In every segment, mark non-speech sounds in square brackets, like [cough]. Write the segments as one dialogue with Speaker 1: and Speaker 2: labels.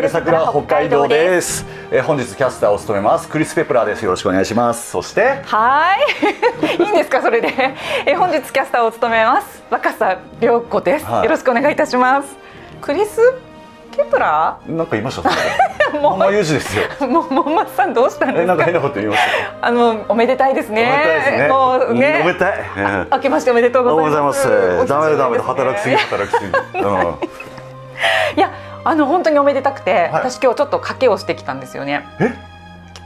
Speaker 1: る桜北海道です。え本日キャスターを務めますクリスペプラーです。よろしくお願いします。そして
Speaker 2: はい [laughs] いいんですかそれでえ本日キャスターを務めます若狭
Speaker 1: 涼子です、はい、よろし
Speaker 2: くお願いいたします。クリスペプラ
Speaker 1: ーなんかいました。[laughs] もう有ですよ。
Speaker 2: もうもさんどうしたんですか。あのおめでたいですね。もうね。おめでたい。
Speaker 1: 明けましておめでとうございます。ダメダメ働きすぎ働きすぎ。い
Speaker 2: や。あの本当におめでたくて、はい、私今日ちょっと賭けをしてきたんですよね。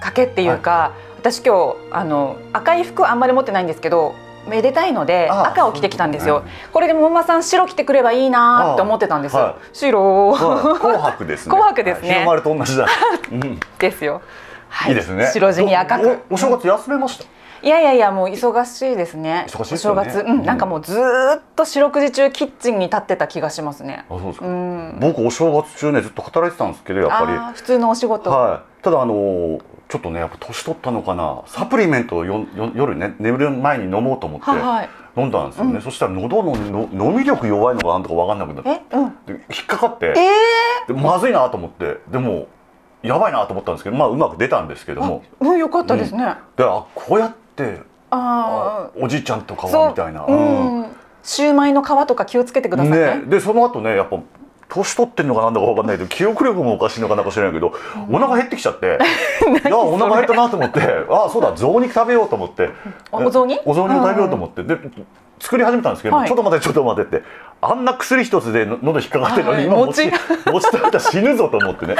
Speaker 2: 賭けっていうか、はい、私今日あの赤い服あんまり持ってないんですけどめでたいので赤を着てきたんですよ。すね、これでもまさん白着てくればいいなって思ってたんですよ。はい、白、
Speaker 1: 紅白ですね。紅白ですね。日の丸と同じだ。うん、ですよ。はい、いいですね。白
Speaker 2: 地に赤くお。お正月休めました。いやいやいやもう忙しいですね忙しい、ね、正月、うん、なんかもうずっと四六時中キッチンに立ってた気がしますね
Speaker 1: あそうですか、うん、僕お正月中ねずっと働いてたんですけどやっぱり普通のお仕事はいただあのーちょっとねやっぱ年取ったのかなサプリメントをよよ夜ね眠る前に飲もうと思って飲んだんですよね、はいうん、そしたら喉のの飲み力弱いのかなんとか分かんなくなって、うん、引っかかって、えー、まずいなと思ってでもやばいなと思ったんですけどまあうまく出たんですけども、
Speaker 2: うん、よかったですね、うん、
Speaker 1: であこうやってって
Speaker 2: あ
Speaker 1: おじいちゃんと皮みたいな、う
Speaker 2: ん、シューマイの皮とか気をつけてくださいね、
Speaker 1: ね、でその後ねやっぱ年取ってんのかなんだか分かんないけど記憶力もおかしいのかなんか知らないけど、うん、お腹減ってきちゃって [laughs] いやお腹減ったなと思ってあそうだ雑煮食べようと思ってお雑煮お雑煮を食べようと思って、で作り始めたんですけど、はい、ちょっと待ってちょっと待ってってあんな薬一つで喉引っかかってるのに、今餅食べたら死ぬぞと思ってね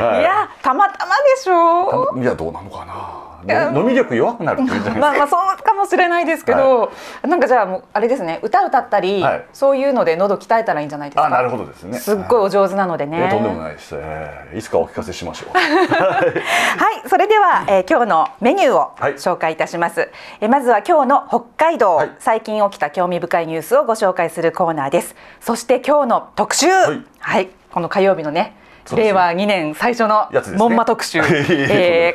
Speaker 1: はい、いや
Speaker 2: たまたまでしょ
Speaker 1: ういやどうなのかな飲み力弱くなるまあまあ
Speaker 2: そうかもしれないですけど、はい、なんかじゃあもうあれですね歌歌ったり、はい、そういうので喉鍛えたらいいんじゃないですかなる
Speaker 1: ほどですねすっ
Speaker 2: ごいお上手なのでね、とんでも
Speaker 1: ないです、えー、いつかお聞かせしましょう [laughs]
Speaker 2: はいそれでは、えー、今日のメニューを紹介いたします、はい、えまずは今日の北海道、最近起きた興味深いニュースをご紹介するコーナーですそして今日の特集はい、この火曜日のね令和2年最初の門馬特集、ね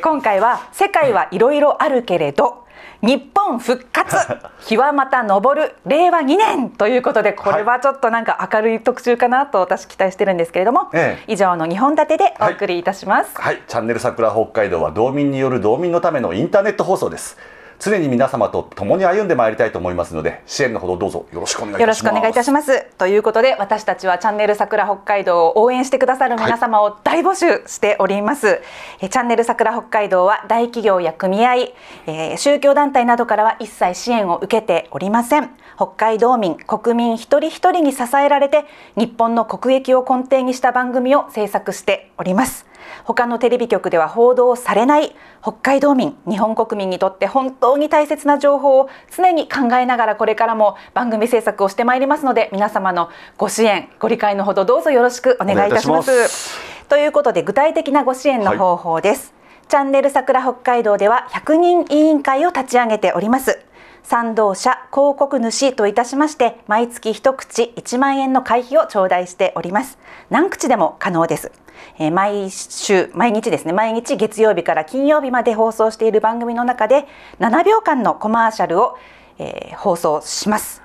Speaker 2: [laughs] えー、[laughs] 今回は「世界はいろいろあるけれど」日本復活 [laughs] 日はまた昇る令和2年ということでこれはちょっとなんか明るい特集かなと私期待してるんですけれども、以上の2本立てでお送りいたしま
Speaker 1: す、はい、はい、チャンネル桜北海道は道民による道民のためのインターネット放送です常に皆様と共に歩んでまいりたいと思いますので支援のほどどうぞよろしくお願いいたしますよろしくお願
Speaker 2: いいたしますということで私たちはチャンネル桜北海道を応援してくださる皆様を大募集しております、はい、えチャンネル桜北海道は大企業や組合、えー、宗教団体などからは一切支援を受けておりません北海道民国民一人一人に支えられて日本の国益を根底にした番組を制作しております他のテレビ局では報道されない北海道民日本国民にとって本当に大切な情報を常に考えながらこれからも番組制作をしてまいりますので皆様のご支援ご理解のほどどうぞよろしくお願いいたしますということで具体的なご支援の方法です、はい、チャンネル桜北海道では100人委員会を立ち上げております賛同者広告主といたしまして毎月一口1万円の会費を頂戴しております何口でも可能ですえ毎週毎日ですね毎日月曜日から金曜日まで放送している番組の中で7秒間のコマーシャルを、えー、放送します、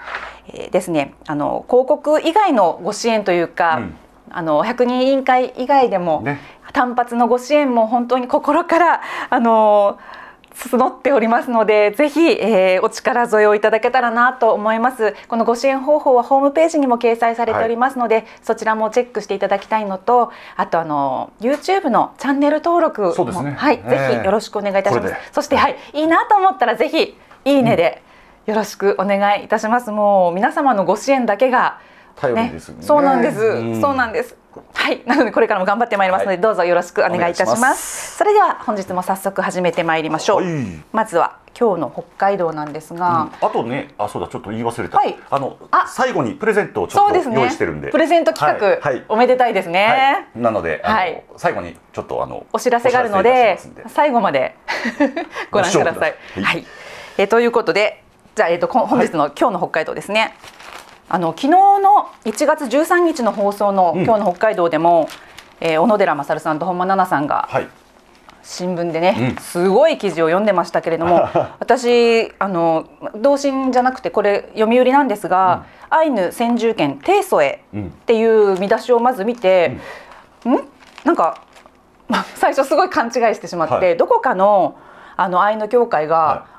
Speaker 2: えー、ですねあの広告以外のご支援というか、うん、あの100人委員会以外でも、ね単発のご支援も本当に心からあのー、募っておりますのでぜひ、えー、お力添えをいただけたらなと思いますこのご支援方法はホームページにも掲載されておりますので、はい、そちらもチェックしていただきたいのとあとあの YouTube のチャンネル登録も、ね、はい、えー、ぜひよろしくお願いいたしますそしてはい、いいなと思ったらぜひいいねでよろしくお願いいたします、うん、もう皆様のご支援だけが
Speaker 1: 頼りですね、ね、そうなんです、うん、そうな
Speaker 2: んですはいなのでこれからも頑張ってまいりますので、はい、どうぞよろしくお願いいたしますそれでは本日も早速始めてまいりましょう、はい、まずは今日の北海道なんですが、う
Speaker 1: ん、あとねあそうだちょっと言い忘れた、はい、あのあ最後にプレゼントをちょっと、ね、用意してるんでプレゼント企画、はい、お
Speaker 2: めでたいですね、
Speaker 1: はい、なのであの、最後にちょっとあのお
Speaker 2: 知らせがあるので最後まで
Speaker 1: [laughs] ご覧くださいはい、
Speaker 2: えということでじゃあ、えーと、と本日の、今日の北海道ですねあの昨日の1月13日の放送の、今日の北海道でも、えー、小野寺勝さんと本間奈々さんが、新聞でね、すごい記事を読んでましたけれども私あの同心じゃなくてこれ読売なんですが「うん、アイヌ先住権提訴へ」っていう見出しをまず見て、うん、んなんか [laughs] 最初すごい勘違いしてしまって、はい、どこかのあのアイヌ協会が、はい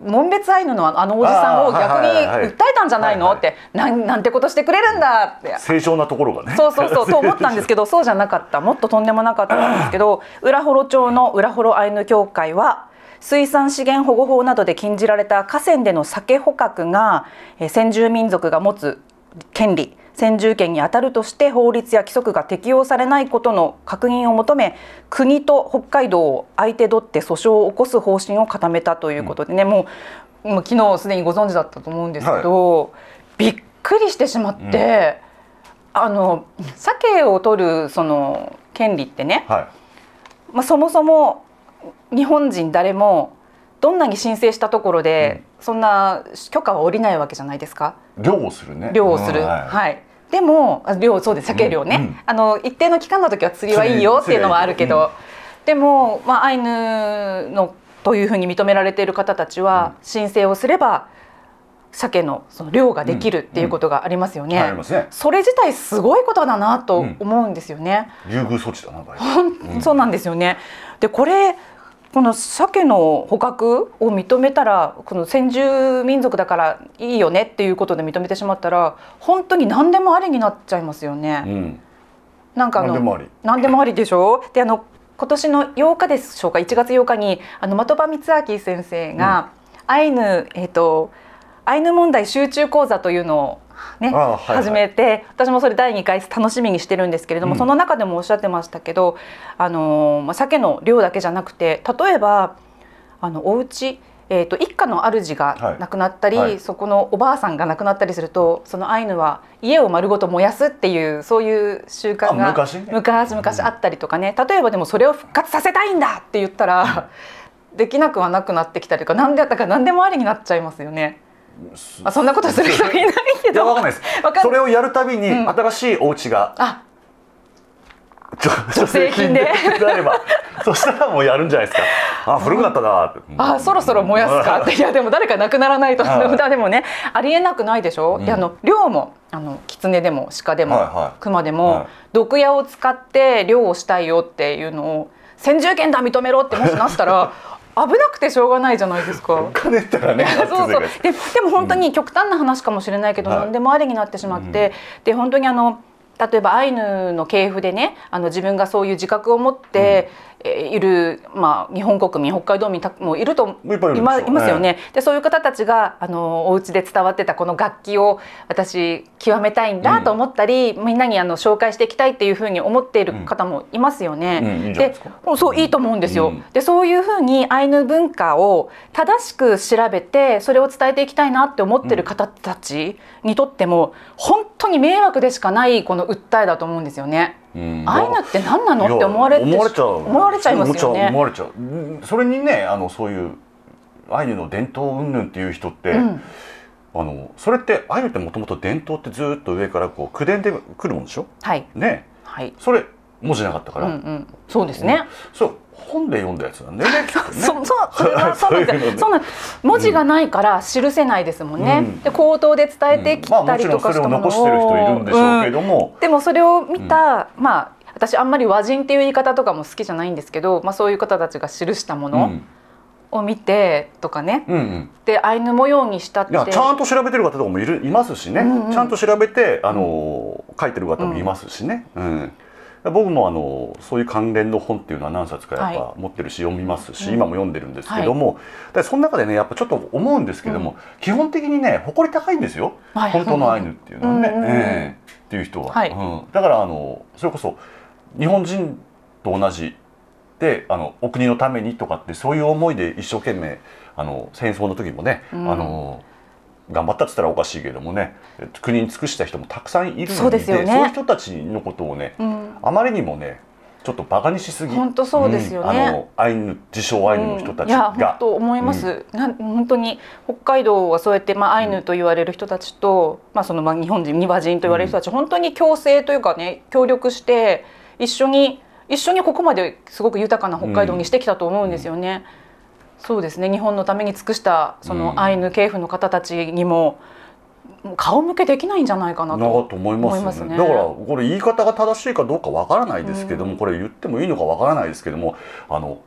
Speaker 2: 門別アイヌのあのおじさんを逆に訴えたんじゃないのってなんなんてことしてくれるんだって
Speaker 1: 正常なところがねそうそうそうと思ったんですけ
Speaker 2: ど [laughs] そうじゃなかったもっととんでもなかったんですけど浦幌町の浦幌アイヌ協会は水産資源保護法などで禁じられた河川での酒捕獲が先住民族が持つ権利先住権にあたるとして法律や規則が適用されないことの確認を求め国と北海道を相手取って訴訟を起こす方針を固めたということでね、うん、もう昨日すでにご存知だったと思うんですけど、はい、びっくりしてしまって、うん、あの鮭を取るその権利ってね、はい、まあ、そもそも日本人誰もどんなに申請したところでそんな許可は下りないわけじゃないですか。
Speaker 1: 漁をするね。漁をする。はい、は
Speaker 2: い。でも漁そうです鮭漁ね、うんあの一定の期間の時は釣りはいいよっていうのはあるけど、うん、でも、まあ、アイヌのというふうに認められている方たちは申請をすれば鮭のその漁ができるっていうことがありますよね。うんうん、ねそれ自体すごいことだなと思うんですよね。
Speaker 1: 優遇措置だな
Speaker 2: 本当そうなんですよね。でこれこの鮭の捕獲を認めたらこの先住民族だからいいよねっていうことで認めてしまったら本当に何でもありになっちゃいますよね。うん、なんかあの何でもありでしょであの今年の8日でしょうか1月8日にあの的場光明先生が、アイヌ、えーと、とアイヌ問題集中講座というのをね、はい、始めて私もそれ第2回楽しみにしてるんですけれども、うん、その中でもおっしゃってましたけどあの鮭の量だけじゃなくて例えばあのお家えーと、一家の主が亡くなったり、はいはい、そこのおばあさんが亡くなったりするとそのアイヌは家を丸ごと燃やすっていうそういう習慣が昔、ね、昔あったりとかね、うん、例えばでもそれを復活させたいんだって言ったら、できなくはなくなってきたりとか何であったか何でもありになっちゃいますよね。あ、そんなことする人いない
Speaker 1: けど。いや、わかんないです。それをやるたびに、新しいお家が。うん、あ。助成金で。なれば。そしたらもうやるんじゃないですか。あ古くなったな、うん、あそ
Speaker 2: ろそろ燃やすかって [laughs] いやでも誰か亡くならないとでもねありえなくないでしょ、うん、あの漁もあの狐でも鹿でも、はいはい、熊でも、はい、毒矢を使って漁をしたいよっていうのを先住権だ認めろってもしなったら [laughs] 危なくてしょうがないじゃないですか。かねたらね。[laughs] そうそう。ででも本当に極端な話かもしれないけど、何でもありになってしまって、うん、で本当にあの例えばアイヌの系譜でね、あの自分がそういう自覚を持って、いる、まあ、日本国民北海道民もいるといま、いますよね。でそういう方たちがあのお家で伝わってたこの楽器を私極めたいんだと思ったり、うん、みんなにあの紹介していきたいっていうふうに思っている方もいますよね。うでそういいと思うんですよ。でそういうふうにアイヌ文化を正しく調べてそれを伝えていきたいなって思ってる方たちにとっても本当に迷惑でしかないこの訴えだと思うんですよね。ああいうのって何なのって思われて思われちゃう思われちゃいますよね思われ
Speaker 1: ちゃうそれにねあのそういうアイヌの伝統云々っていう人って、うん、あのそれってアイヌってもともと伝統ってずっと上からこう口伝でくるもんでしょはいね、はい、それ文字なかったから、うんうん、そうですね、そう本で読んだやつなんね。[laughs] そ
Speaker 2: う、そう、それはそうなんですよ。そんな文字がないから記せないですもんね。で口頭で伝えてきたりとかしたものを、残してる人いるんでしょうけども、でもそれを見た、まあ私あんまり和人っていう言い方とかも好きじゃないんですけど、まあそういう方たちが記したもの。を見てとかね、うんうん、でアイヌ模様にしたっていやちゃんと
Speaker 1: 調べてる方とかもいるいますしね、うんうん、ちゃんと調べてあのー、書いてる方もいますしね、うん、うん僕もあのそういう関連の本っていうのは何冊かやっぱ持ってるし、読みますし、今も読んでるんですけども、はい、その中でねやっぱちょっと思うんですけども、うん、基本的にね誇り高いんですよ、はい、本当のアイヌっていうのはね、うんうん、えー、っていう人は、はい、うん、だからあのそれこそ日本人と同じであのお国のためにとかってそういう思いで一生懸命あの戦争の時もね、あの頑張ったって言ったらおかしいけれどもね国に尽くした人もたくさんいるのでそうですよ、ね、そういう人たちのことをね、うん、あまりにもねちょっとバカにしすぎ本当そうですよね、うん、あのアイヌ自称アイヌの人たちが、うん、いや本思います、
Speaker 2: うん、本当に北海道はそうやって、まあ、アイヌと言われる人たちと、まあ、そのまあ日本人ニバ人と言われる人たち、本当に共生というかね協力して一緒に一緒にここまですごく豊かな北海道にしてきたと思うんですよね。うんそうですね日本のために尽くしたそのアイヌ系譜の方たちにも、顔向けできないんじゃないかなと
Speaker 1: 思いますね、ね、だからこれ言い方が正しいかどうかわからないですけども、うん、これ言ってもいいのかわからないですけどもあの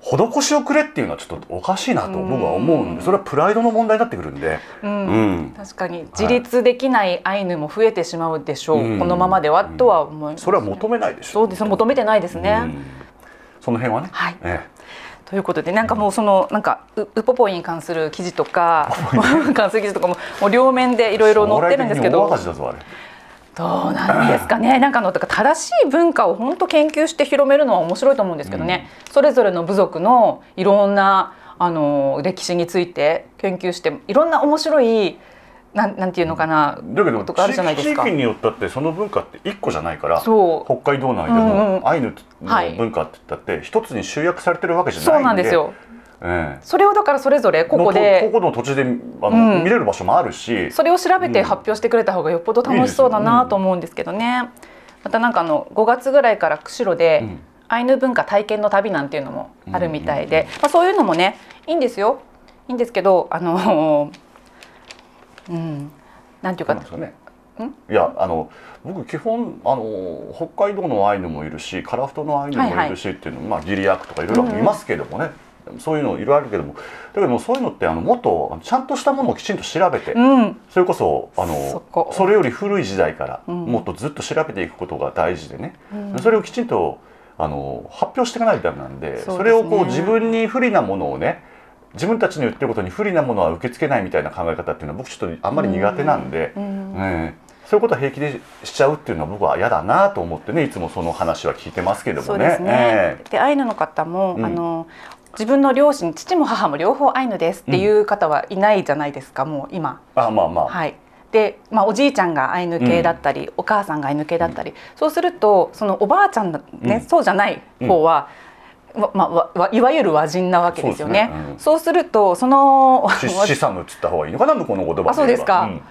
Speaker 1: 施しをくれっていうのはちょっとおかしいなと僕は思うんで、うん、それはプライドの問題になってくるんで、
Speaker 2: うん、うん、確かに自立できないアイヌも増えてしまうでしょう、はい、このままではとは思います、ね、それは求めないでしょう、そうです求めてないですね、
Speaker 1: その辺はね、はい、ええ
Speaker 2: ということでなんかもうそのなんかウポポイに関する記事とか関する記事とかももう両面でいろいろ載ってるんですけど。どうなんですかね、[laughs] なんかのか正しい文化を本当研究して広めるのは面白いと思うんですけどね、うん、それぞれの部族のいろんなあの歴史について研究していろんな面白いなんなんていうのかな、だけどとかじゃないですか地域によっ
Speaker 1: たってその文化って一個じゃないからそう北海道内でもアイヌの文化って言ったって一つに集約されてるわけじゃないんで、そうなんですよええ、
Speaker 2: それをだからそれぞれここで
Speaker 1: ここの土地であの、うん、見れる場所もあるしそ
Speaker 2: れを調べて発表してくれた方がよっぽど楽しそうだなと思うんですけどね、うん、またなんかあの5月ぐらいから釧路で、うん、アイヌ文化体験の旅なんていうのもあるみたいで、まあ、そういうのもねいいんですよいいんですけどあのうん、なんていうかですかね
Speaker 1: いやあの僕基本あの北海道のアイヌもいるし樺太のアイヌもいるしっていうの、はいはい、まあ、ギリアクとかいろいろりますけどもね、うん、そういうのいろいろあるけどもだけどもそういうのってあのもっとちゃんとしたものをきちんと調べて、うん、それこそあのそれより古い時代から、もっとずっと調べていくことが大事でね、うん、それをきちんとあの発表していかないとダメなんで、ね、それをこう自分に不利なものをね自分たちの言ってることに不利なものは受け付けないみたいな考え方っていうのは僕ちょっとあんまり苦手なんで、うん、ね、そういうことは平気でしちゃうっていうのは僕は嫌だなと思ってねいつもその話は聞いてますけどもね。で、ねえ
Speaker 2: ー、アイヌの方も、うん、あの自分の両親父も母も両方アイヌですっていう方はいないじゃないですか、うん、もう今。
Speaker 1: あまあまあ、は
Speaker 2: いで、まあ、おじいちゃんがアイヌ系だったり、うん、お母さんがアイヌ系だったり、そうするとそのおばあちゃん、ねそうじゃない方は。うんまあ、いわゆる和人なわけですよね。そう、ねうん、そうするとその [laughs] 資産
Speaker 1: っつった方がいいのかな向こうの言葉あそうですか、うん、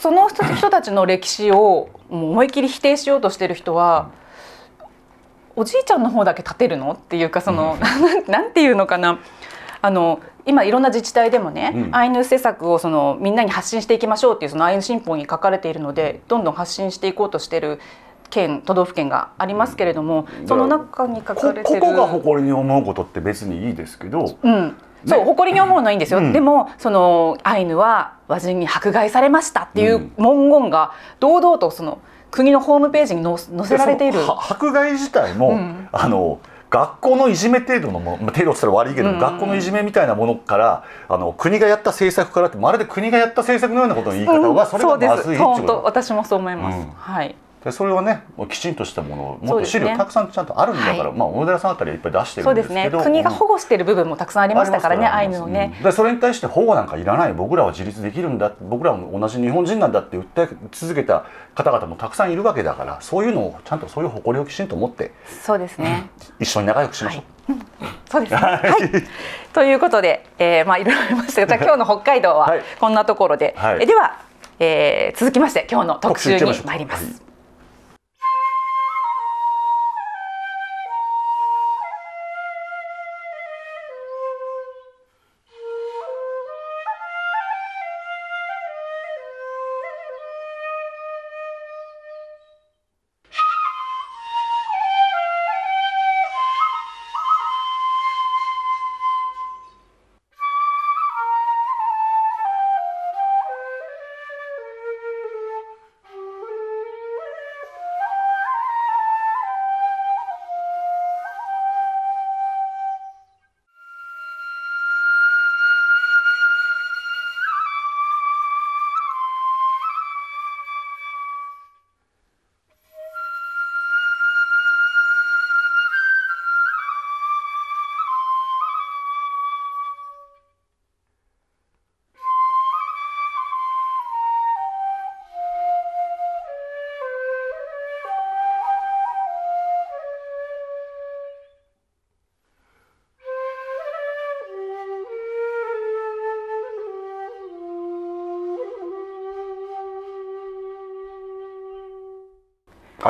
Speaker 2: その人たちの歴史を思い切り否定しようとしてる人は、おじいちゃんの方だけ立てるのっていうかその、う [laughs] ん、なんていうのかなあの今いろんな自治体でもね、アイヌ施策をそのみんなに発信していきましょうっていうそのアイヌ新法に書かれているのでどんどん発信していこうとしてる県都道府県がありますけれども、その中に書かれてるここが
Speaker 1: 誇りに思うことって別にいいですけど、
Speaker 2: うん、そう、誇りに思うのはいいんですよ、うん、でもそのアイヌは和人に迫害されましたっていう文言が堂々とその国のホームページに載せられている
Speaker 1: 迫害自体も、うん、あの学校のいじめ程度のもまあ、程度したら悪いけど、うん学校のいじめみたいなものからあの国がやった政策からってまるで国がやった政策のようなことの言い方は、うん、それはまずい、うん、本当
Speaker 2: 私もそう思います、はい
Speaker 1: でそれをねきちんとしたものをもっと資料たく
Speaker 2: さんちゃんとあるんだから、ねはい、
Speaker 1: まあ小野寺さんあたりはいっぱい出してるんですけどそうですね国が保
Speaker 2: 護している部分もたくさんありましたからねアイヌをね、う
Speaker 1: ん、でそれに対して保護なんかいらない僕らは自立できるんだ僕らも同じ日本人なんだって訴え続けた方々もたくさんいるわけだからそういうのをちゃんとそういう誇りをきちんと持って
Speaker 2: そうですね、
Speaker 1: うん、一緒に仲良くしましょう、はいそうですね。はい、
Speaker 2: ということで、えー、まあいろいろありましたが、今日の北海道はこんなところで、はい、えでは、えー、続きまして今日の特集に参ります。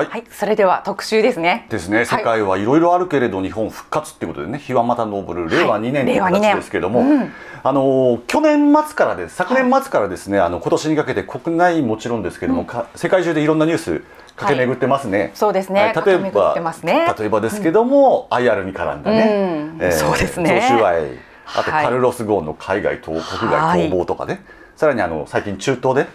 Speaker 2: はい、はい、それでは特集ですね。ですね、世界
Speaker 1: はいろいろあるけれど、日本復活っていうことでね、日はまた昇る令和2年という形ですけども、はいうん、あの去年末からで昨年末からですね、はい、あの今年にかけて国内もちろんですけども、うん、世界中でいろんなニュース駆け巡ってますね。そうですね。例えば、ね、例えばですけども、うん、IR に絡んだね、えー、そうですね。贈収賄、あとカルロスゴーンの海外と国外逃亡とかね。さらにあの最近中東で、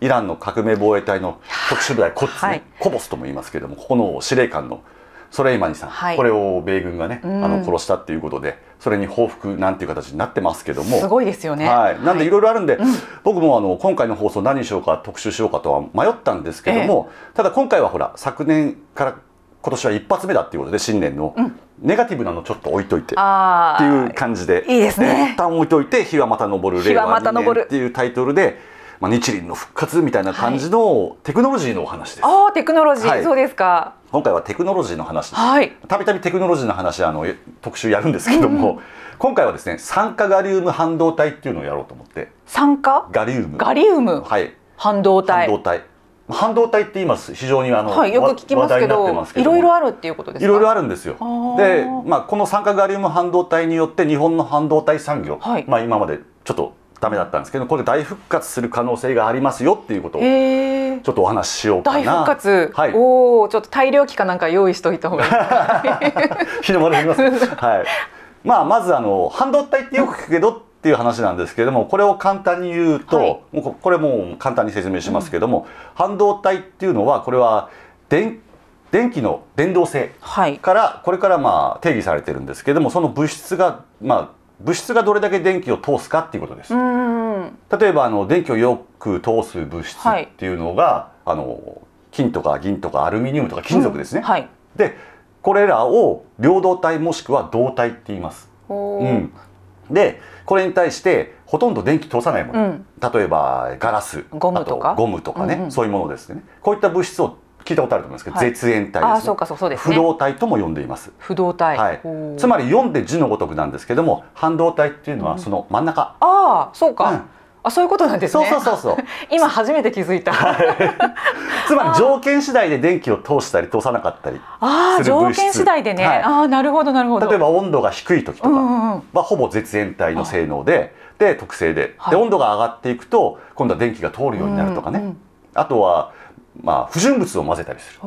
Speaker 1: イランの革命防衛隊の特殊部隊コッツ、ね、はい、コボスとも言いますけれどもここの司令官のソレイマニさん、はい、これを米軍がね、うん、あの殺したっていうことでそれに報復なんていう形になってますけどもすごいですよね、はい、なんでいろいろあるんで、はい、僕もあの今回の放送何にしようか特集しようかとは迷ったんですけども、えただ今回はほら昨年から今年は一発目だっていうことで新年の、うん、ネガティブなのちょっと置いといてっていう感じでいいですね一旦置いといて「日はまた昇る令和2年」っていうタイトルで。まあ、日輪の復活みたいな感じのテクノロジーのお話です。
Speaker 2: はい、あテクノロジー、はい、そうですか
Speaker 1: 今回はテクノロジーの話
Speaker 2: た
Speaker 1: びたびテクノロジーの話あの特集やるんですけども、うん、今回はですね酸化ガリウム半導体っていうのをやろうと思って
Speaker 2: 酸化
Speaker 1: ガリウムガリウム、はい、半導体半導体半導体って今非常にあの、はい、よく聞きますけどいろいろ
Speaker 2: あるっていうことですかいろ
Speaker 1: いろあるんですよで、まあ、この酸化ガリウム半導体によって日本の半導体産業、はい、まあ、今までちょっとダメだったんですけどこれ大復活する可能性がありますよっていうことを
Speaker 2: ち
Speaker 1: ょっとお話ししようかな大復
Speaker 2: 活、はい、おおちょっと大量期かなんか用意しといた方が
Speaker 1: いい日 [laughs] の丸ます、はいまあ、まずあの半導体ってよく聞くけどっていう話なんですけれどもこれを簡単に言うと、はい、これもう簡単に説明しますけども、うん、半導体っていうのはこれは電電気の電動性から、これからまあ定義されてるんですけれどもその物質がまあ物質がどれだけ電気を通すかっていうことです。例えばあの電気をよく通す物質っていうのが、はい、あの金とか銀とかアルミニウムとか金属ですね。うんはい、でこれらを両導体もしくは導体って言います。
Speaker 2: うん、
Speaker 1: でこれに対してほとんど電気通さないもの、うん、例えばガラスゴムとかゴムとかね、うんうん、そういうものですねこういった物質を聞いたことあると思いますけど、はい、絶縁体、ね、あそうかそうです、ね、不動体とも呼んでいます不動体、はい、つまり読んで字のごとくなんですけども半導体っていうのはその真ん中、うん、ああそうか、あそういうことなんですねそうそうそうそう [laughs] 今初めて気づいたつまり条件次第で電気を通したり通さなかったり
Speaker 2: する条件次第でね、はい、あなるほどなるほど例
Speaker 1: えば温度が低い時とかはほぼ絶縁体の性能で、で特性ではい、で温度が上がっていくと今度は電気が通るようになるとかね、うんうん、あとはまあ、不純物を混ぜたりする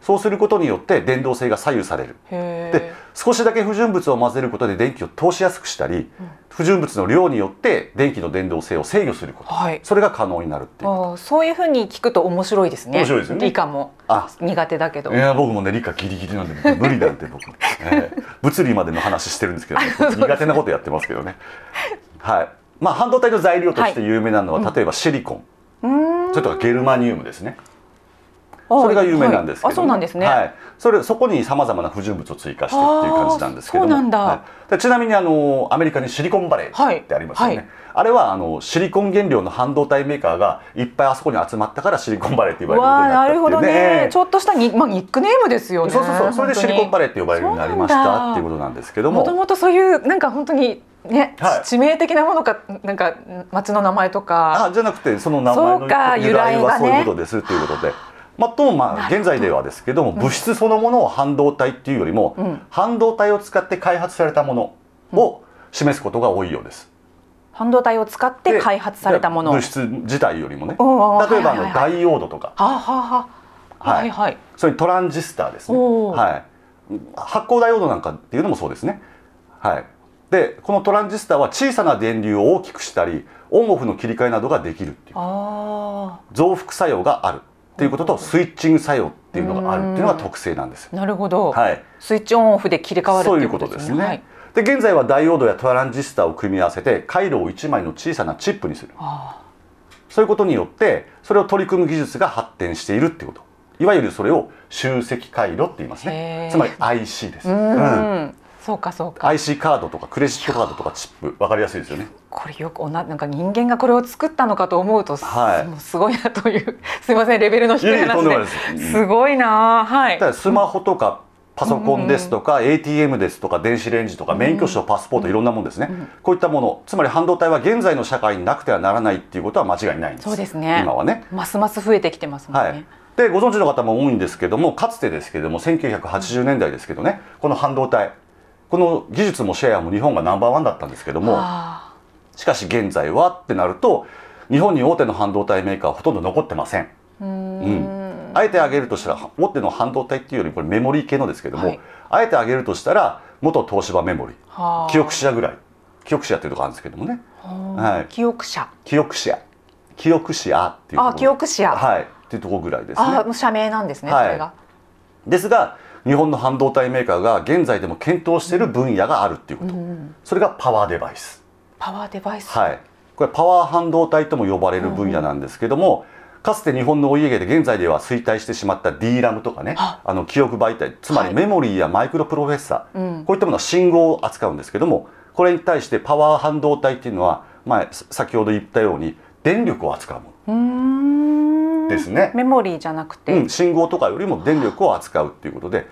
Speaker 1: そうすることによって電動性が左右されるで少しだけ不純物を混ぜることで電気を通しやすくしたり、うん、不純物の量によって電気の伝導性を制御すること、はい、それが可能になるって
Speaker 2: いうそういうふうに聞くと面白いですね面白いですね理科も苦手だけどいや
Speaker 1: 僕もね理科ギリギリなんで無理なんて僕、[laughs] えー、物理までの話してるんですけど、ね、苦手なことやってますけどねはいまあ半導体の材料として有名なのは、はい、例えばシリコン、うん、それとかゲルマニウムですねそれが有名なんですけど、はい、そうなんですね、はい、それそこにさまざまな不純物を追加してっていう感じなんですけどそうなんだ、はい、ちなみにあのアメリカにシリコンバレーってありますよね、あれはあのシリコン原料の半導体メーカーがいっぱいあそこに集まったからシリコンバレーって呼ばれることになったっていなるほどねちょ
Speaker 2: っとしたに、まあ、ニックネームですよねそうそうそうそれでシリコンバ
Speaker 1: レーって呼ばれるようになりましたっていうことなんですけどももとも
Speaker 2: とそういうなんか本当にね、はい、致命的なものかなんか町の名前とかあじゃ
Speaker 1: なくてその名前の由来はそういうことですっていうことでまあ、とまあ現在ではですけども物質そのものを半導体っていうよりも、半導体を使って開発されたものを示すことが多いようです。
Speaker 2: 半導体を使って開発されたもの物
Speaker 1: 質自体よりもね例えばあのダイオードとか
Speaker 2: は
Speaker 1: いはいそれにトランジスターですね、はい、発光ダイオードなんかっていうのもそうですねはいでこのトランジスターは小さな電流を大きくしたりオンオフの切り替えなどができるっていう増幅作用があるっていうこととスイッチング作用っていうのがあるっていうのが特性なんです。なるほど、はい、
Speaker 2: スイッチオンオフで切り替わるということです
Speaker 1: ね。で現在はダイオードやトランジスタを組み合わせて回路を1枚の小さなチップにするそういうことによってそれを取り組む技術が発展しているっていうこといわゆるそれを集積回路って言いますねつまり IC です。うんそうかそうか IC カードとかクレジットカードとかチップ分かりやすいですよね
Speaker 2: これよくおななんか人間がこれを作ったのかと思うと、
Speaker 1: はい、もうす
Speaker 2: ごいなという [laughs] すいませんレベルの低い話ですごいな
Speaker 1: はいだスマホとか、パソコンですとか、ATM ですとか電子レンジとか免許証パスポートいろんなもんですね、こういったものつまり半導体は現在の社会になくてはならないっていうことは間違いないんですそうですね今はね
Speaker 2: ますます増えてきてますもんね、は
Speaker 1: いでご存知の方も多いんですけどもかつてですけども1980年代ですけどねこの半導体この技術もシェアも日本がナンバーワンだったんですけどもしかし現在はってなると日本に大手の半導体メーカーはほとんど残ってません。うんうんあえて挙げるとしたら大手の半導体っていうよりこれメモリー系のですけども、はい、あえて挙げるとしたら元東芝メモリ
Speaker 2: ー記憶
Speaker 1: 者ぐらい記憶者っていうとこあるんですけどもね、はい、記憶者記憶者記憶者っていうあ記憶者はいっていうとこぐらいですねあ
Speaker 2: 社名なんですね、はい、それが
Speaker 1: ですが日本の半導体メーカーが現在でも検討している分野があるっていうこと、うんそれがパワーデバイス
Speaker 2: パワーデバイス
Speaker 1: はいこれパワー半導体とも呼ばれる分野なんですけども、うん、かつて日本のお家芸で現在では衰退してしまった DRAM とかねあの記憶媒体つまりメモリーやマイクロプロフェッサー、はい、こういったものは信号を扱うんですけどもこれに対してパワー半導体っていうのは、まあ、先ほど言ったように電力を扱うものですね。
Speaker 2: メモリーじゃなくて、
Speaker 1: うん、信号とかよりも電力を扱うっていうことで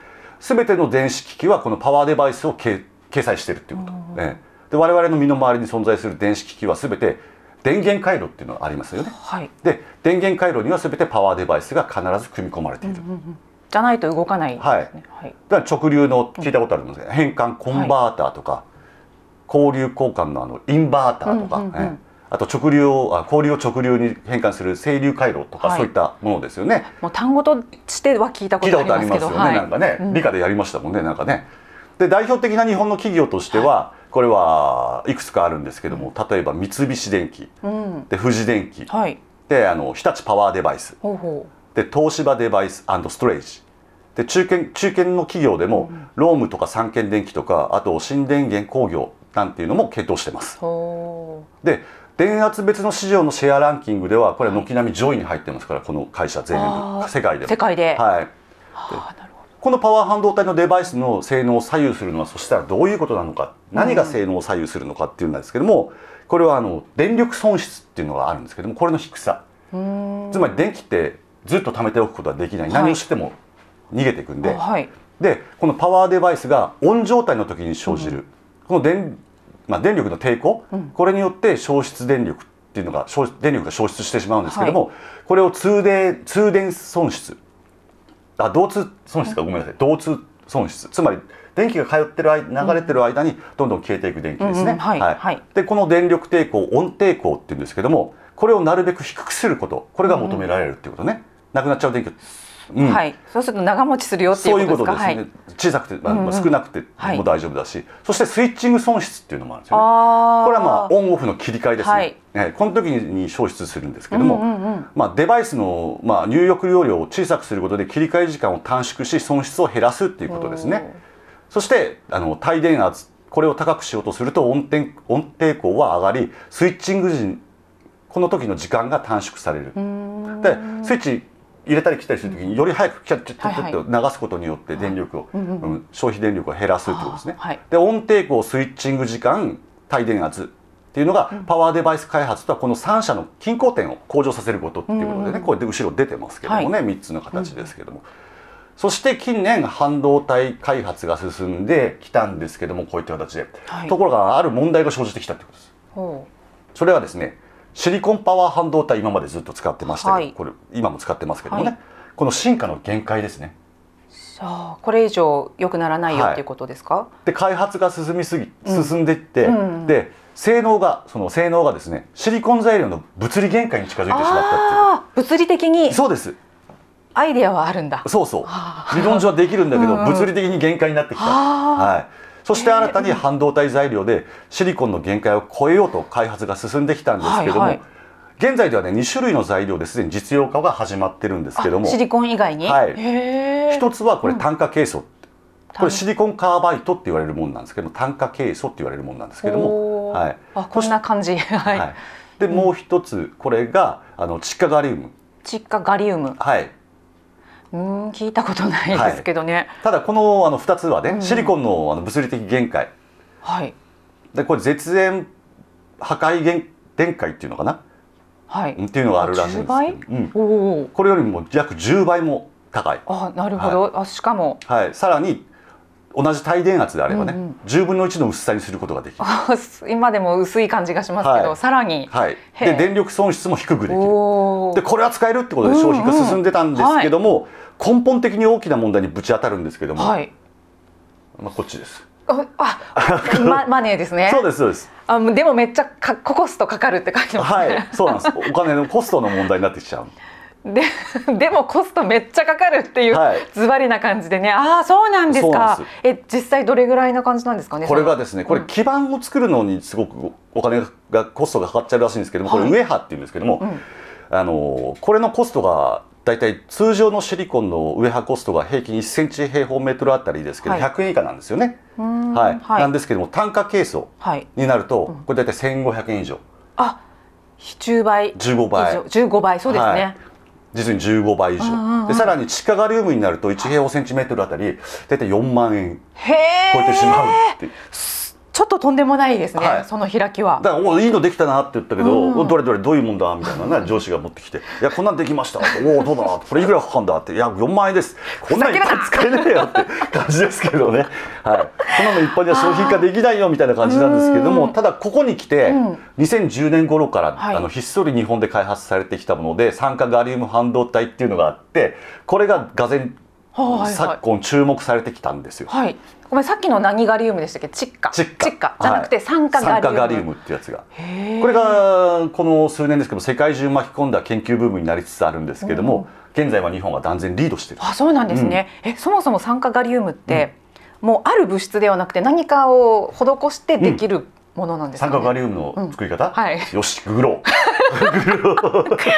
Speaker 1: べての電子機器はこのパワーデバイスを掲載してるっていうこと、うで我々の身の回りに存在する電子機器は全て電源回路っていうのがありますよね、はい、で電源回路には全てパワーデバイスが必ず組み込まれて
Speaker 2: いる、うんうんうんじゃないと動かない、ね、は
Speaker 1: い、はい、だから直流の聞いたことあるんですけど、うん、変換コンバーターとか、はい、交流交換のあのインバーターとか、ね、うんうんうん、あと直流をあ氷を直流に変換する清流回路とか、そういったものですよね。
Speaker 2: もう単語としては聞いたことありますよね、なんかね、うん、
Speaker 1: 理科でやりましたもんねなんかね。で代表的な日本の企業としては、これはいくつかあるんですけども例えば三菱電機、うん、で富士電機、はい、であの日立パワーデバイスで東芝デバイスストレージで中堅中堅の企業でも、うん、ロームとか三軒電機とかあと新電源工業なんていうのも検討してます。で電圧別の市場のシェアランキングではこれは軒並み上位に入ってますからこの会社全部世界で世界ではいこのパワー半導体のデバイスの性能を左右するのはそしたらどういうことなのか何が性能を左右するのかっていうんですけども、これはあの電力損失っていうのがあるんですけどもこれの低さつまり電気ってずっと貯めておくことはできない何をしても逃げていくんで、はい、でこのパワーデバイスがオン状態の時に生じる、この電まあ、電力の抵抗、うん、これによって消失電力っていうのが電力が消失してしまうんですけども、はい、これを通電通電損失あ導通損失かごめんなさい導通損失つまり電気が通ってる流れてる間にどんどん消えていく電気ですね。でこの電力抵抗温抵抗っていうんですけどもこれをなるべく低くすることこれが求められるっていうことね。うん、なくなっちゃう電気うん、はい、
Speaker 2: そうすると長持ちするよっていうことですかそういうことですね、
Speaker 1: はい、小さくて、まあ、少なくても大丈夫だし、うんうんそしてスイッチング損失っていうのもあるんですよねこれはまあオンオフの切り替えですね、はいはい、この時に消失するんですけども、うんうんうん、まあ、デバイスの、まあ、入力容量を小さくすることで切り替え時間を短縮し損失を減らすっていうことですねそしてあの帯電圧これを高くしようとすると音転音抵抗は上がりスイッチング時この時の時間が短縮されるでスイッチ入れたり来たりするときにより早くキャッチャッキャッと流すことによって電力を、消費電力を減らすということですね。はい、で音抵抗スイッチング時間帯電圧っていうのが、パワーデバイス開発とはこの3社の均衡点を向上させることっていうことでね、これで後ろ出てますけどもね、はい、3つの形ですけども、そして近年半導体開発が進んできたんですけどもこういった形で、ところがある問題が生じてきたってことです。それはですねシリコンパワー半導体今までずっと使ってましたけど、はい、これ今も使ってますけどもね、はい、この進化の限界ですね。
Speaker 2: うこれ以上良くならないよ、っていう
Speaker 1: ことですかで開発が進みすぎ進んでいって、うんうんで性能がその性能がですねシリコン材料の物理限界に近づいてしまっ
Speaker 2: たっていう物理的にそうですアイデアはあるんだ
Speaker 1: そうそう理論上はできるんだけど、物理的に限界になってきた、はい、そして新たに半導体材料でシリコンの限界を超えようと開発が進んできたんですけども、はいはい現在ではね2種類の材料ですでに実用化が始まってるんですけどもシリコン以外に、はい、一つはこれ炭化ケイ素、うん、これシリコンカーバイトって言われるものなんですけど炭化ケイ素って言われるものなんですけども、はい、あこんな感じ、はい、はい、で、もう一つこれがあの窒化ガリウム窒化ガリウムはい
Speaker 2: うん聞いたことないですけどね、は
Speaker 1: い、ただこのあの2つはね、ん、シリコンのあの物理的限界、はい、でこれ絶縁破壊限限界っていうのかな、はい、っていうのがあるらしいんですけど、うん、これよりも約10倍も高いあなるほど、はい、あしかも、はい、さらに同じ帯電圧であればね、うんうん、10分の1の薄さにすることができ
Speaker 2: る今でも薄い感じがしますけど、はい、さらに、
Speaker 1: はい、で電力損失も低くできるでこれは使えるってことで消費が進んでたんですけども、うんうん、根本的に大きな問題にぶち当たるんですけども、はい、まあ、こっちです。
Speaker 2: あ、マ [laughs] マネーですね。そうですそうです。あ、でもめっちゃかコストかかるって書いてます、ね、はい、そうなんです。お
Speaker 1: 金のコストの問題になってきちゃう。
Speaker 2: で [laughs] でもコストめっちゃかかるっていう、ズバリな感じでねああそうなんですかえ実際どれぐらいな感じなんですかねこれがですね、これ
Speaker 1: 基盤を作るのにすごくお金がコストがかかっちゃうらしいんですけども、はい、これウエハっていうんですけども、うん、あのこれのコストが大体通常のシリコンのウエハコストが平均1センチ平方メートルあたりですけど、100円以下なんですよね、はいなんですけども単価計争になると、これ大体1500円以上。
Speaker 2: あ10倍15
Speaker 1: 倍 ,15
Speaker 2: 倍そうですね、はい、
Speaker 1: 実に15倍以上でさらに地下ガリウムになると1平方センチメートルあたり大体4万円超えてしまうっていう。
Speaker 2: ちょっととんでもないですね、はい、その開きは
Speaker 1: だからおいいのできたなって言ったけど、うん、どれどれどういうもんだみたいな、ね、[laughs] 上司が持ってきて「いやこんなんできました」おおどうだこれいくらかかんだ」って「いや4万円ですこんなんいっぱい使えねえよ」って感じですけどね、[laughs] はい、こんなの一般には商品化できないよみたいな感じなんですけどもただここに来て、うん、2010年頃から、はい、あのひっそり日本で開発されてきたもので酸化ガリウム半導体っていうのがあってこれががぜん昨今注目されてきたんですよ。は
Speaker 2: い、ごめんさっきの何ガリウムでしたっけチッカチ
Speaker 1: じゃなくて
Speaker 2: 酸化ガリウム,、はい、ガリウ
Speaker 1: ムってやつがこれがこの数年ですけど世界中巻き込んだ研究ブームになりつつあるんですけれども、うん、現在は日本は断然リードしてるあそうなんですね、
Speaker 2: うん、えそもそも酸化ガリウムって、うん、もうある物質ではなくて何かを施してできる、ものなん
Speaker 1: です、ね、酸化ガリウムの作り方、はい、よしグロ [laughs]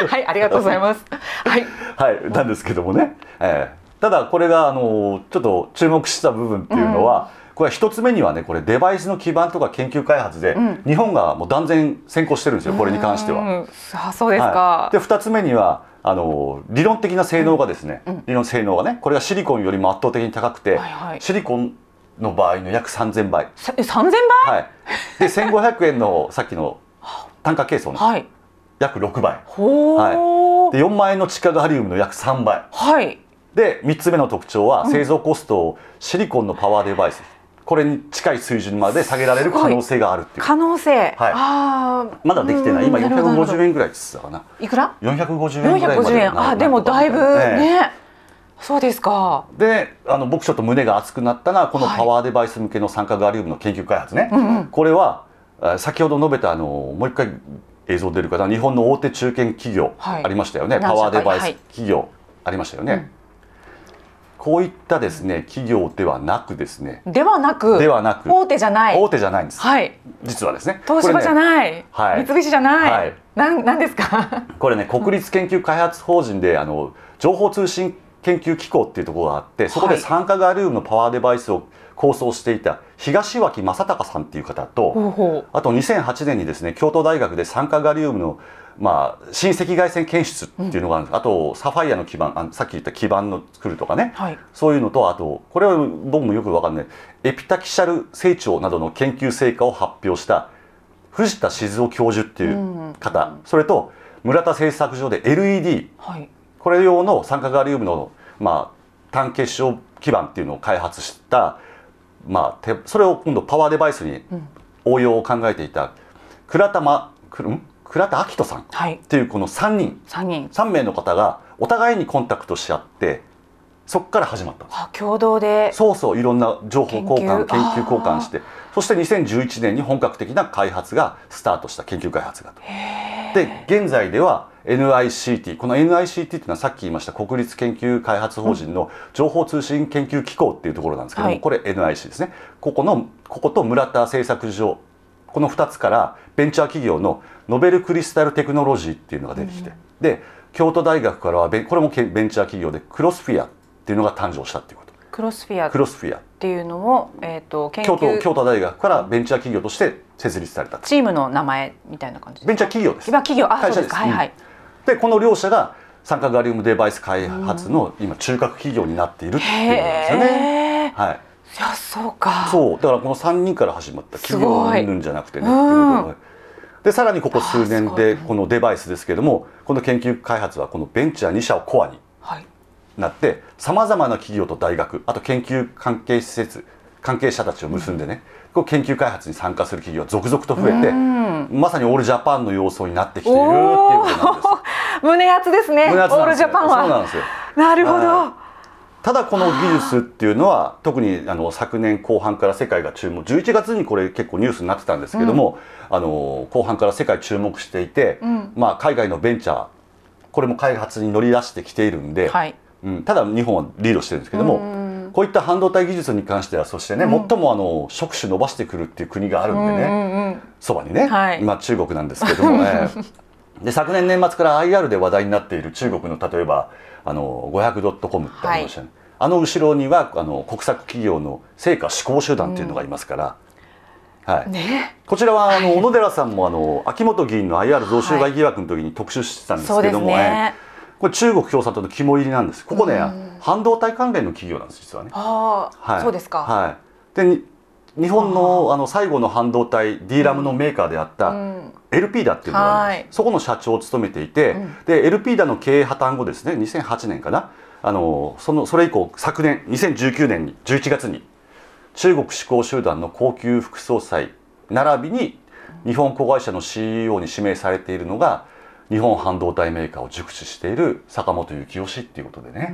Speaker 2: はいありがとうございます
Speaker 1: はい、はい、なんですけどもね、えー、ただこれがあのちょっと注目した部分っていうのは、うん、これは1つ目にはねこれデバイスの基盤とか研究開発で、うん、日本がもう断然先行してるんですよこれに関しては。
Speaker 2: あそうですか、はい、で
Speaker 1: 2つ目にはあの理論的な性能がですね、うん、理論性能がねこれがシリコンよりも圧倒的に高くて、はいはい、シリコンの場合の約3000倍。3000倍、はい、で1500円の [laughs] さっきの単価係数の、はい、約6倍。はい、で4万円の地下ガリウムの約3倍。はいで3つ目の特徴は製造コストをシリコンのパワーデバイス、これに近い水準まで下げられる可能性があるっていう可
Speaker 2: 能性、はい、あまだできてない今
Speaker 1: 450円ぐらいですかないくら450円ぐらいまで円あで
Speaker 2: もだいぶね、ね、そうですか
Speaker 1: であの僕ちょっと胸が熱くなったのはこのパワーデバイス向けの酸化ガリウムの研究開発ね、はいうんうん、これは先ほど述べたあのもう一回映像出る方日本の大手中堅企業ありましたよね、はい、パワーデバイス企業ありましたよね、こういったですね企業ではなくですねではなくではなく大手じゃない大手じゃないんですはい実はですね東芝じゃな
Speaker 2: い、ね、はい、三菱じゃない、はい、なんなんですか
Speaker 1: [laughs] これね国立研究開発法人であの情報通信研究機構っていうところがあってそこで酸化ガリウムのパワーデバイスを構想していた東脇正隆さんっていう方とあと2008年にですね京都大学で酸化ガリウムのまあ、親戚外線検出っていうのがあるんです、うん、あとサファイアの基盤あさっき言った基盤の作るとかね、はい、そういうのとあとこれは僕もよく分かんないエピタキシャル成長などの研究成果を発表した藤田静雄教授っていう方、うんうん、それと村田製作所で LED、はい、これ用の酸化ガリウムの、まあ、単結晶基板っていうのを開発した、まあ、それを今度パワーデバイスに応用を考えていた倉玉くるん倉田明人さんっていうこの3人 ,3 人3名の方がお互いにコンタクトし合ってそこから始まったんですあ
Speaker 2: 共同で
Speaker 1: そうそういろんな情報交換研究交換してそして2011年に本格的な開発がスタートした研究開発がとで現在では NICT この NICT っていうのはさっき言いました国立研究開発法人の情報通信研究機構っていうところなんですけども、うんはい、これ NIC ですねここのここと村田製作所この2つからベンチャー企業のノベルクリスタルテクノロジーっていうのが出てきて、うん、で京都大学からはこれもベンチャー企業でクロスフィアっていうのが誕生したっていうこと
Speaker 2: クロスフィアクロスフィアっていうのを、えーと、研究京都京都大
Speaker 1: 学からベンチャー企業として設立されたチー
Speaker 2: ムの名前みたいな感
Speaker 1: じベンチャー企業です今企業あ会社ですはいはい、うん、でこの両社が酸化ガリウムデバイス開発の今中核企業になっているっていうことですよ
Speaker 2: ね、はいいやそう
Speaker 1: かそうだからこの3人から始まった企業を見るんじゃなくてね、でさらにここ数年でこのデバイスですけれどもこの研究開発はこのベンチャー2社をコアになってさまざまな企業と大学あと研究関係施設関係者たちを結んでね、こう研究開発に参加する企業が続々と増えて、うん、まさにオールジャパンの様相になってきているっていうことなんです。
Speaker 2: [laughs] 胸熱ですね。オールジャパンは。
Speaker 1: なるほど。ただこの技術っていうのは特にあの昨年後半から世界が注目11月にこれ結構ニュースになってたんですけども、うん、あの後半から世界注目していて、うん、まあ、海外のベンチャーこれも開発に乗り出してきているんで、はい、うん、ただ日本はリードしてるんですけども、うんこういった半導体技術に関してはそしてね、うん、最もあの触手伸ばしてくるっていう国があるんでね、そばにね、はい、今中国なんですけどもね。で昨年年末から IR で話題になっている中国の例えばあの5 0 0トコムってありましたね、はい、あの後ろにはあの国策企業の成果志向集団っていうのがいますから、うん、はい、ね、こちらはあの小野寺さんもあの秋元議員の IR 贈収賄疑惑の時に特集してたんですけども、はいね、これ中国共産党の肝入りなんですここね、うん、半導体関連の企業なんです実はね
Speaker 2: あ、はい、そうですかは
Speaker 1: いで日本のあの最後の半導体 D ラムのメーカーであった、LP だっていうのがあります、うん、そこの社長を務めていて、うん、で LP だの経営破綻後ですね2008年かなあのそのそれ以降昨年2019年に11月に中国志向集団の高級副総裁並びに日本子会社の CEO に指名されているのが日本半導体メーカーを熟知している坂本幸雄氏っていうことでね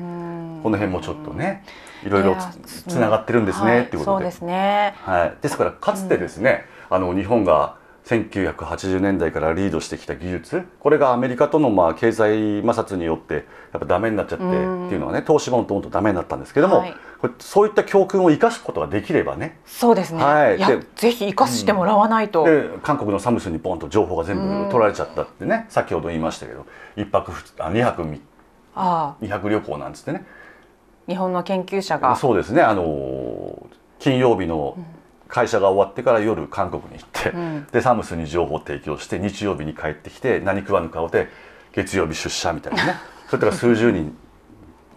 Speaker 1: この辺もちょっとねいろいろつながってるんですねっていうことで、そう
Speaker 2: ですね、
Speaker 1: はい、ですからかつてですね、あの日本が1980年代からリードしてきた技術これがアメリカとのまあ経済摩擦によってやっぱダメになっちゃってっていうのはね投資もどんとんダメになったんですけども、はい、そういった教訓を生かすことができればね
Speaker 2: そうですね、はい、でぜひ生かしてもらわないと、うん、
Speaker 1: 韓国のサムスンにポンと情報が全部取られちゃったってね先ほど言いましたけど1泊あ2泊あ2泊旅行なんつってね
Speaker 2: 日本の研究者
Speaker 1: がそうですねあの金曜日の会社が終わってから夜韓国に行って、うん、でサムスに情報提供して日曜日に帰ってきて何食わぬ顔で月曜日出社みたいなね [laughs] それから数十人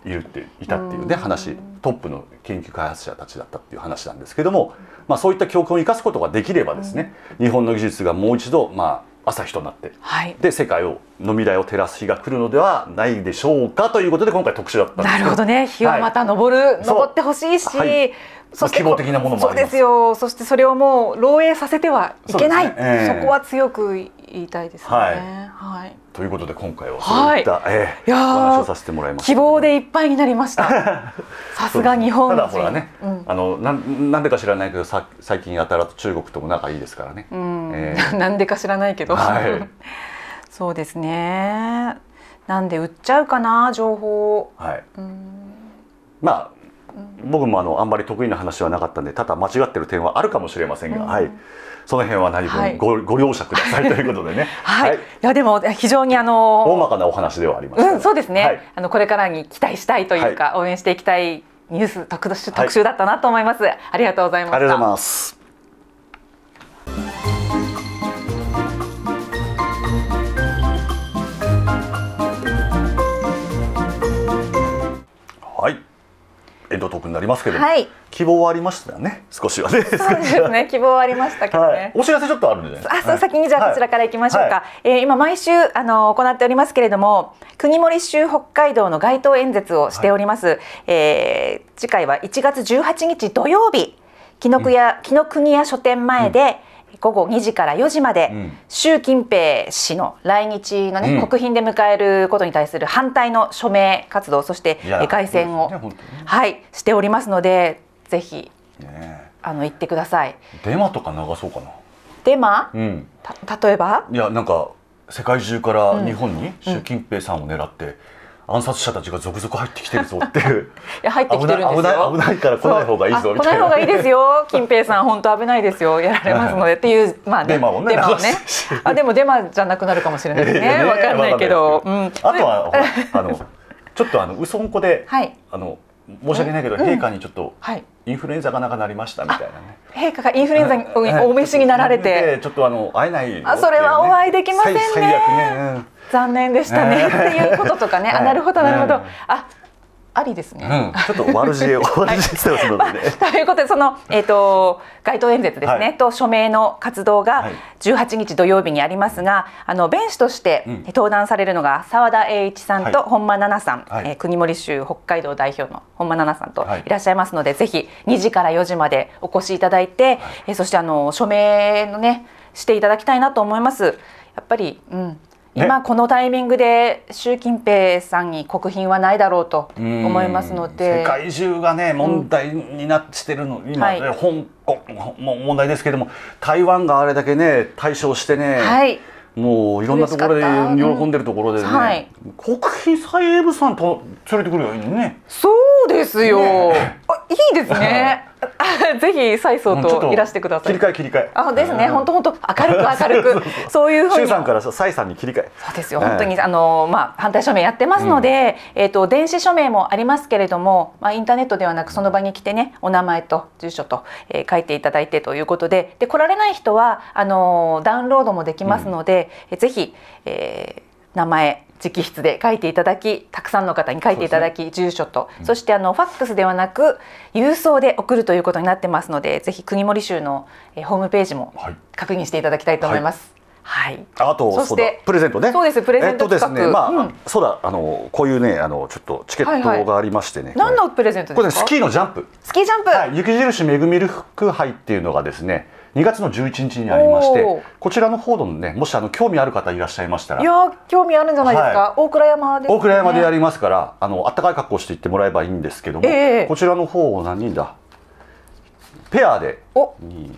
Speaker 1: いるっていたっていうね話トップの研究開発者たちだったっていう話なんですけども、まあ、そういった教訓を生かすことができればですね日本の技術がもう一度まあ朝日となって、はい、で世界を飲み台を照らす日が来るのではないでしょうかということで今回特集だったんですなるほど
Speaker 2: ね日はまた昇る、はい、昇ってほしいし、はい、そして希望的なものもそうですよそしてそれをもう漏洩させてはいけないそ、ねえー、そこは強く言いたいですね。
Speaker 1: はいはい、ということで今回はそういった、はいえー、いお話をさせてもらいました。希
Speaker 2: 望でいっぱいになりました。[laughs] さすが日本人。ただほらね、うん、
Speaker 1: あのなんなんでか知らないけどさ最近やたらと中国とも仲いいですからね。う
Speaker 2: ん、えー、[laughs] なんでか知らないけど。はい、[laughs] そうですね。なんで売っちゃうかな情報。
Speaker 1: はい。うん、まあ。僕もあのあんまり得意な話はなかったんでただ間違ってる点はあるかもしれませんが、うん、はい、その辺は何分ご,、ご了承くださいということでね。[laughs] はい、い、
Speaker 2: やでも非常にあの大ま
Speaker 1: かなお話ではあります、
Speaker 2: うん、そうですね、あのこれからに期待したいというか、応援していきたいニュース特集特集だったなと思います。ありがとうございます。あ
Speaker 1: りがとうございます。はい。江戸徳になりますけど、はい、希望はありましたよね少しはね [laughs] そうです
Speaker 2: ね希望はありましたけど
Speaker 1: ね、はい、お知らせちょっとあるんで、ね、あ、そう、はい、先にじゃあこちら
Speaker 2: からいきましょうか、はい、えー、今毎週あの行っておりますけれども国盛州北海道の街頭演説をしております、はい、えー、次回は1月18日土曜日紀ノ国屋、うん、紀ノ国屋書店前で、うん午後2時から4時まで、うん、習近平氏の来日がね、うん、国賓で迎えることに対する反対の署名活動そして凱旋を、ねね、はいしておりますのでぜひ、ね、あの行ってください
Speaker 1: デマとか流そうかなデマ、うん、例えばいやなんか世界中から日本に習近平さんを狙って、暗殺者たちが続々入ってきてるぞっていう [laughs]
Speaker 2: いや入ってきてるんですよ危ない危ないか
Speaker 1: ら来ない方がいいぞみたいな、来ない方がいいですよ
Speaker 2: 金平さん本当危ないですよやられますのでっていうまあねデマをね [laughs] あでもデマじゃなくなるかもしれないですねわ、ね、かんないけ
Speaker 1: ど、うん、あとはあのちょっとあの嘘んこで、はい、あの申し訳ないけど、うん、陛下にちょっとはい、インフルエンザがなかなりましたみたいなね、
Speaker 2: 陛下がインフルエンザにお召しになられて、
Speaker 1: ちょっとあの会えない、ね、あそれは
Speaker 2: お会いできませんね、ねうん、残念でしたね、っていうこととかね、あなるほどなるほど、あありですね、
Speaker 1: ちょっと悪知恵悪知恵してますので、[laughs]
Speaker 2: ということでその、えー、と街頭演説ですね、と署名の活動が18日土曜日にありますがあの弁士として登壇されるのが澤田栄一さんと本間奈々さん、え国盛州北海道代表の本間奈々さんといらっしゃいますので、ぜひ2時から4時までお越しいただいて、えそしてあの署名のねしていただきたいなと思います。やっぱり、うん、今このタイミングで習近平さんに国賓はないだろうと思いますので世界
Speaker 1: 中がね問題になってるの、うん、今、はい、香港も問題ですけれども台湾があれだけね対象してね、はい、もういろんなところで喜んでるところでね、うんはい、国賓蔡さんと連れてくるよいいね。そう
Speaker 2: そうですよ、ね、いいですね [laughs] ぜひ蔡
Speaker 1: 総といらしてください。切り替え切り替え。あですね、本当
Speaker 2: 本当明るく明る
Speaker 1: く [laughs] そういうふうに。周さんから蔡さんに切り替え。そうですよ、えー、本当にあ
Speaker 2: のまあ反対署名やってますので、うん、えっ、ー、と電子署名もありますけれども、まあインターネットではなくその場に来てね、お名前と住所と、えー、書いていただいてということで、で来られない人はあのダウンロードもできますので、うん、ぜひ、えー、名前直筆で書いていただきたくさんの方に書いていただき、ね、住所と、うん、そしてあのファックスではなく郵送で送るということになってますのでぜひ国盛州のホームページも確認していただきたいと思います。はいはい
Speaker 1: はい。あとそうだプレゼントね。そうですプレゼントえっとですねまあ、うん、そうだあのこういうねあのちょっとチケットがありましてね。はいは
Speaker 2: い、何のプレゼントこれ、ね、スキーのジャンプ。スキージャンプ。は
Speaker 1: い、雪印めぐみる福杯っていうのがですね。2月の11日にありましてこちらの報道のねもしあの興味ある方いらっしゃいましたらい
Speaker 2: や興味あるんじゃないですか、はい、大倉山で、ね、大倉山でや
Speaker 1: りますからあの暖かい格好していってもらえばいいんですけども、えー、こちらの方を何人だペアでお2 3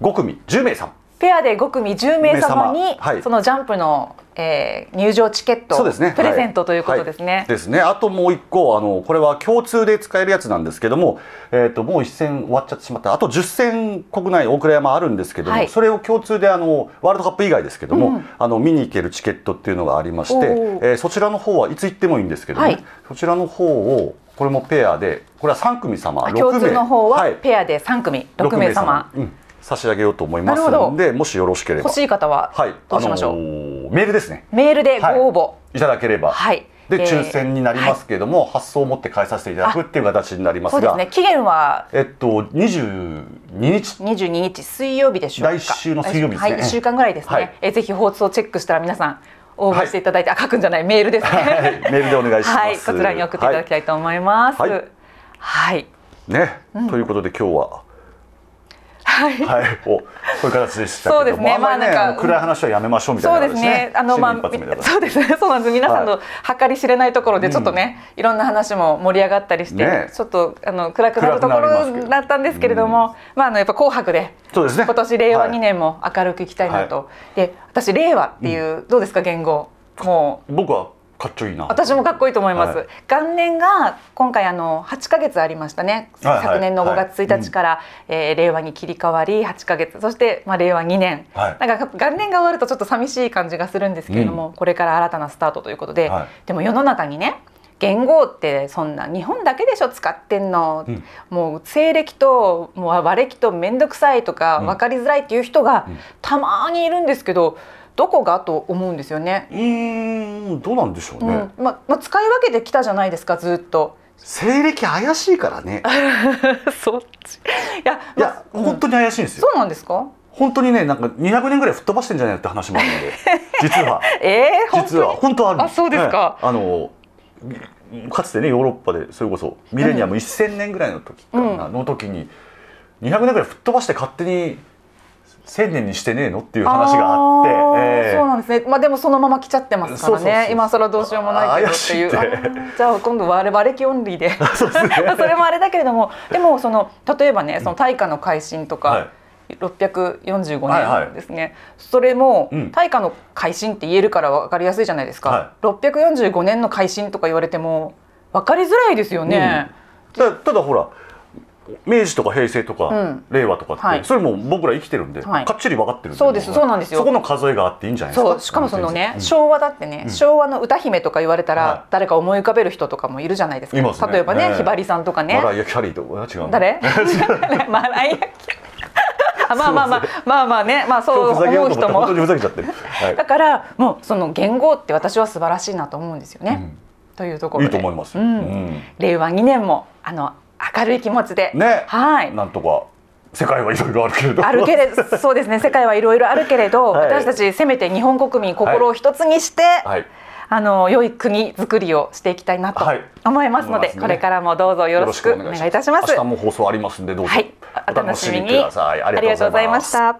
Speaker 1: 5組10名ん
Speaker 2: ペアで5組10名様に、はい、そのジャンプの、えー、入場チケットそうです、ね、プレゼントということですね。はいはい、
Speaker 1: ですねあともう1個あのこれは共通で使えるやつなんですけども、えーと、もう1戦終わっちゃってしまったあと10戦国内大倉山あるんですけども、それを共通であのワールドカップ以外ですけども、うん、あの見に行けるチケットっていうのがありまして、えー、そちらの方はいつ行ってもいいんですけども、ね、そちらの方をこれもペアでこれは3組様6名共通の方は
Speaker 2: ペアで三組、はい、6名様。
Speaker 1: うん差し上げようと思いますのでもしよろしければ欲しい方
Speaker 2: はどうしましょう、は
Speaker 1: いあのー、メールですね
Speaker 2: メールでご応募、は
Speaker 1: い、いただければはいで、抽選になりますけれども、はい、発送を持って返させていただくっていう形になりますがそうで
Speaker 2: すね期限は
Speaker 1: えっと22日
Speaker 2: 22日水曜日でしょう来週の水曜日ですね、はい、1週間ぐらいですね、はい、えぜひ放送チェックしたら皆さん応募していただいて、はい、あ書くんじゃないメールですね、はい、
Speaker 1: メールでお願いします、はい、こちらに送っていただきた
Speaker 2: いと思いますはい、
Speaker 1: ね、うん、ということで今日ははい、はい、おこういう形でしたそうですね、まあ、なんか暗い話はやめましょうみたいな、ね、そうですねあのまあそうです
Speaker 2: ねそうなんです皆さんの計り知れないところでちょっとね、うん、いろんな話も盛り上がったりして、ね、ちょっとあの暗くなるところだったんですけれども、うん、まああのやっぱ紅白でそうですね今年令和2年も明るくいきたいなと、はい、で私令和っていう、うん、どうですか言語もう僕は
Speaker 1: かっちょいいな私
Speaker 2: もかっこいいと思います、はい、元年が今回あの8か月ありましたね、はいはい、昨年の5月1日から、はいえー、令和に切り替わり8か月そして、まあ、令和2年、はい、なんか元年が終わるとちょっと寂しい感じがするんですけれども、うん、これから新たなスタートということで、はい、でも世の中にね元号ってそんな日本だけでしょ使ってんの、うん、もう西暦ともう和暦と面倒くさいとか分かりづらいっていう人がたまにいるんですけど、どこがと思うんですよね。うんどうなんでしょうね。うん、ままあ、使い分けてきたじゃないですかずっと。
Speaker 1: 西暦怪しいからね。[laughs] そっち。いや、いや、ま、本当に怪しいんですよ。そうなんですか。本当にね、なんか200年ぐらい吹っ飛ばしてんじゃないって話もあるので、[laughs] 実は。ええー、実は本当ある。あ、そうですか。はい、あのかつてねヨーロッパでそれこそミレニアム1000年ぐらいの時かな、うん、の時に200年ぐらい吹っ飛ばして勝手に1年にしてねえのっていう話があってえー、そうな
Speaker 2: んですね、まあ、でもそのまま来ちゃってますからね今更どうしようもないけどっていうじゃあ今度はれ暦オンリーで [laughs] [laughs] それもあれだけれどもでもその例えばねその大化の改新とか、はい645年ですね、はいはい、それも大化の改新って言えるから分かりやすいじゃないですか、はい、645年の改新とか言われても分かりづらいですよね。
Speaker 1: うん、たただほら明治とか平成とか、うん、令和とかって、はい、それも僕ら生きてるんで、はい、かっちり分かってるそうですそうなんですよそこの数えがあっていいんじゃないですかしかもそのね、うん、昭
Speaker 2: 和だってね、うん、昭和の歌姫とか言われたら、誰か思い浮かべる人とかもいるじゃないですか、ね、例えばね、ね、ひばりさんとかねマラ
Speaker 1: イア・キャリーと違う
Speaker 2: 誰マライア・ [laughs] キャリーまあまあまあまあまあねまあそう思う人も
Speaker 1: だか
Speaker 2: らもうその元号って私は素晴らしいなと思うんですよね、というところいいと思います、令和2年もあの明るい気持ちで、ね、はい、
Speaker 1: なんとか世界はいろいろあるけれどあるけれ
Speaker 2: ど、[laughs] そうですね世界はいろいろあるけれど、はい、私たちせめて日本国民心を一つにして、はい、あの良い国づくりをしていきたいなと思いますので、はい、これからもどうぞよろしくお願いいたします明日
Speaker 1: も放送ありますんでどうぞ、はい、お楽しみにありがとうございま
Speaker 2: した